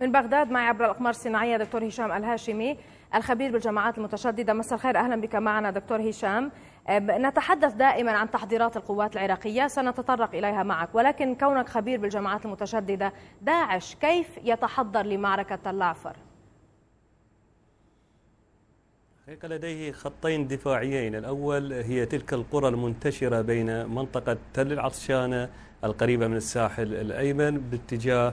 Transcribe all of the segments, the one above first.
من بغداد معي عبر الأقمار الصناعية دكتور هشام الهاشمي الخبير بالجماعات المتشددة مساء الخير أهلا بك معنا دكتور هشام نتحدث دائما عن تحضيرات القوات العراقية سنتطرق إليها معك ولكن كونك خبير بالجماعات المتشددة داعش كيف يتحضر لمعركة اللعفر هيك لديه خطين دفاعيين الأول هي تلك القرى المنتشرة بين منطقة تل العطشانة القريبة من الساحل الأيمن باتجاه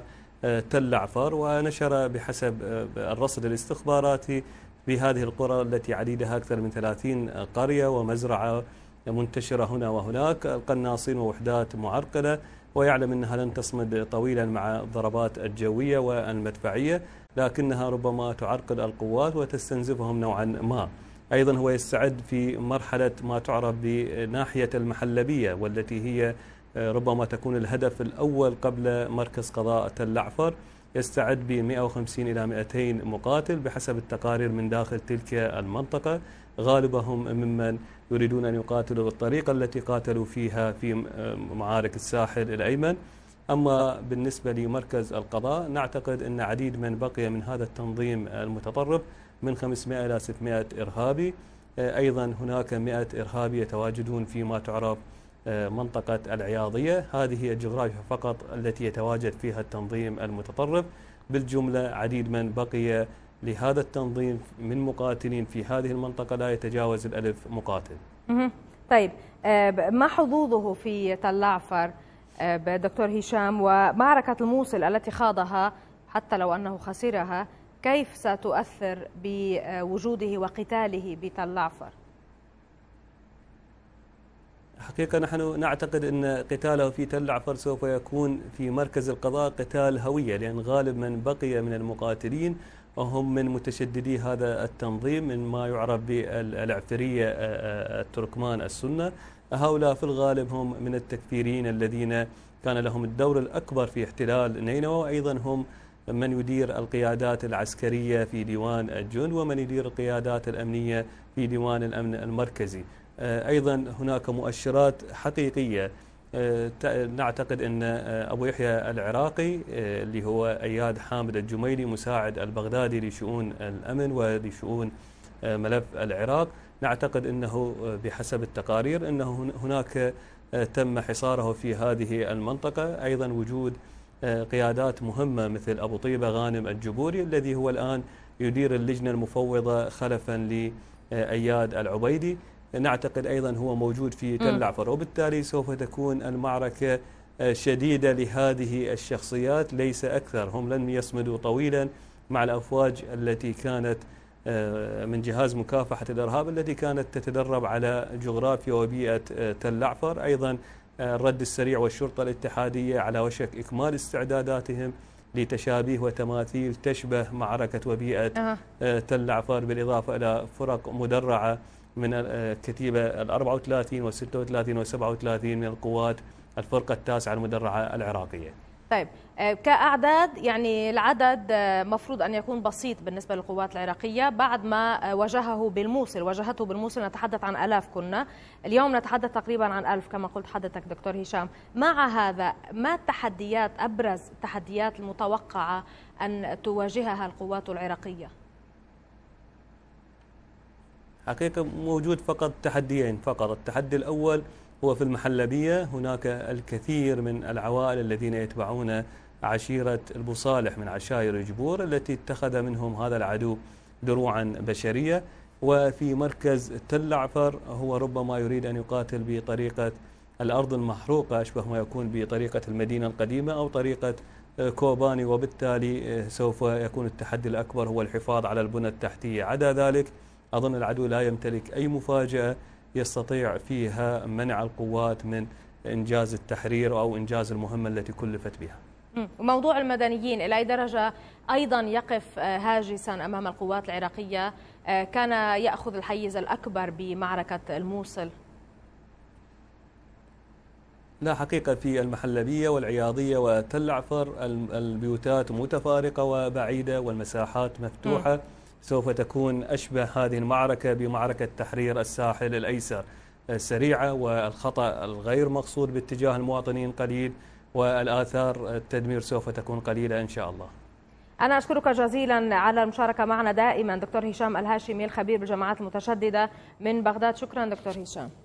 تل عفار ونشر بحسب آه، الرصد الاستخباراتي بهذه القرى التي عديدها أكثر من 30 قرية ومزرعة منتشرة هنا وهناك القناصين ووحدات معرقلة ويعلم أنها لن تصمد طويلا مع الضربات الجوية والمدفعية لكنها ربما تعرقل القوات وتستنزفهم نوعا ما أيضا هو يستعد في مرحلة ما تعرف بناحية المحلبية والتي هي ربما تكون الهدف الأول قبل مركز قضاء تل يستعد ب 150 إلى 200 مقاتل بحسب التقارير من داخل تلك المنطقة غالبهم ممن يريدون أن يقاتلوا بالطريقة التي قاتلوا فيها في آه، معارك الساحل الأيمن أما بالنسبة لمركز القضاء نعتقد أن عديد من بقي من هذا التنظيم المتطرف من 500 إلى 600 إرهابي آه، أيضا هناك 100 إرهابي يتواجدون فيما تعرف منطقة العياضية هذه هي الجغرافيا فقط التي يتواجد فيها التنظيم المتطرف بالجملة عديد من بقي لهذا التنظيم من مقاتلين في هذه المنطقة لا يتجاوز الألف مقاتل طيب آه، ما حظوظه في تل العفر آه، دكتور هشام ومعركة الموصل التي خاضها حتى لو أنه خسرها كيف ستؤثر بوجوده وقتاله بتل حقيقة نحن نعتقد أن قتاله في تل عفر سوف يكون في مركز القضاء قتال هوية لأن غالب من بقي من المقاتلين هم من متشددي هذا التنظيم من ما يعرف بالعفرية آه، آه، التركمان السنة هؤلاء في الغالب هم من التكفيرين الذين كان لهم الدور الأكبر في احتلال نينوى وأيضا هم من يدير القيادات العسكرية في ديوان الجند ومن يدير القيادات الأمنية في ديوان الأمن المركزي آه، أيضا هناك مؤشرات حقيقية آه، نعتقد أن آه، أبو يحيى العراقي اللي هو أياد حامد الجميلي مساعد البغدادي لشؤون الأمن ولشؤون ملف العراق نعتقد أنه بحسب التقارير أنه هناك تم حصاره في هذه المنطقة أيضا وجود قيادات مهمة مثل أبو طيبة غانم الجبوري الذي هو الآن يدير اللجنة المفوضة خلفا لأياد العبيدي نعتقد أيضا هو موجود في تل عفر وبالتالي سوف تكون المعركة شديدة لهذه الشخصيات ليس أكثر هم لن يصمدوا طويلا مع الأفواج التي كانت آه، من جهاز مكافحة الإرهاب التي كانت تتدرب على جغرافيا وبيئة آه، تل عفر أيضا آه، الرد السريع والشرطة الاتحادية على وشك إكمال استعداداتهم لتشابيه وتماثيل تشبه معركة وبيئة آه. تل عفر بالإضافة إلى فرق مدرعة من الكتيبة ال 34 وال 36 وال 37 من القوات الفرقة التاسعة المدرعة العراقية طيب آه، كأعداد يعني العدد آه، مفروض أن يكون بسيط بالنسبة للقوات العراقية بعد ما آه، واجهه بالموصل واجهته بالموصل نتحدث عن ألاف كنا اليوم نتحدث تقريبا عن ألف كما قلت حضرتك دكتور هشام مع هذا ما التحديات أبرز التحديات المتوقعة أن تواجهها القوات العراقية؟ حقيقة موجود فقط تحديين فقط التحدي الأول هو في المحلبية هناك الكثير من العوائل الذين يتبعون عشيرة البصالح من عشائر الجبور التي اتخذ منهم هذا العدو دروعا بشرية وفي مركز تل عفر هو ربما يريد أن يقاتل بطريقة الأرض المحروقة أشبه ما يكون بطريقة المدينة القديمة أو طريقة آه، كوباني وبالتالي آه، سوف يكون التحدي الأكبر هو الحفاظ على البنى التحتية عدا ذلك أظن العدو لا يمتلك أي مفاجأة يستطيع فيها منع القوات من إنجاز التحرير أو إنجاز المهمة التي كلفت بها موضوع المدنيين إلى أي درجة أيضا يقف آه، هاجسا أمام القوات العراقية آه، كان يأخذ الحيز الأكبر بمعركة الموصل لا حقيقة في المحلبية والعياضية وتل عفر البيوتات متفارقة وبعيدة والمساحات مفتوحة م. سوف تكون أشبه هذه المعركة بمعركة تحرير الساحل الأيسر السريعة والخطأ الغير مقصود باتجاه المواطنين قليل والآثار التدمير سوف تكون قليلة إن شاء الله أنا أشكرك جزيلا على المشاركة معنا دائما دكتور هشام الهاشمي الخبير بالجماعات المتشددة من بغداد شكرا دكتور هشام